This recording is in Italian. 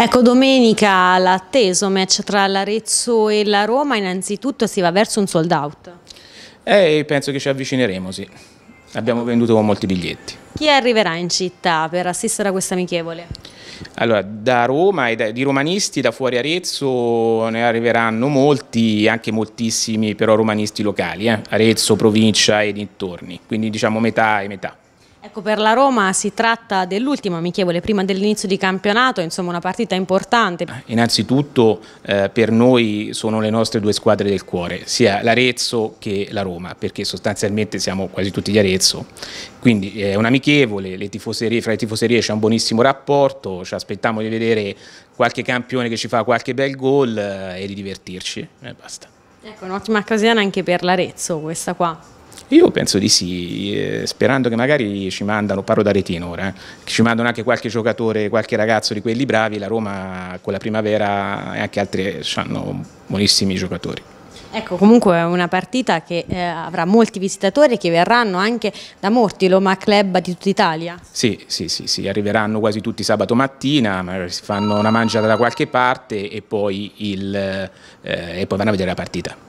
Ecco, domenica l'atteso match tra l'Arezzo e la Roma, innanzitutto si va verso un sold out. Eh, penso che ci avvicineremo, sì. Abbiamo venduto molti biglietti. Chi arriverà in città per assistere a questa amichevole? Allora, da Roma e da, di romanisti da fuori Arezzo ne arriveranno molti, anche moltissimi però romanisti locali, eh? Arezzo, provincia e dintorni, quindi diciamo metà e metà. Ecco, per la Roma si tratta dell'ultima amichevole, prima dell'inizio di campionato, insomma una partita importante. Innanzitutto eh, per noi sono le nostre due squadre del cuore, sia l'Arezzo che la Roma, perché sostanzialmente siamo quasi tutti di Arezzo, quindi è eh, un'amichevole, fra le tifoserie c'è un buonissimo rapporto, ci aspettiamo di vedere qualche campione che ci fa qualche bel gol eh, e di divertirci, e basta. Ecco, un'ottima occasione anche per l'Arezzo questa qua. Io penso di sì, eh, sperando che magari ci mandano, parlo da Retino ora, eh, ci mandano anche qualche giocatore, qualche ragazzo di quelli bravi, la Roma con la primavera e anche altri eh, hanno buonissimi giocatori. Ecco, comunque è una partita che eh, avrà molti visitatori che verranno anche da molti Loma Club di tutta Italia. Sì, sì, sì, sì, arriveranno quasi tutti sabato mattina, magari si fanno una mangiata da qualche parte e poi, il, eh, e poi vanno a vedere la partita.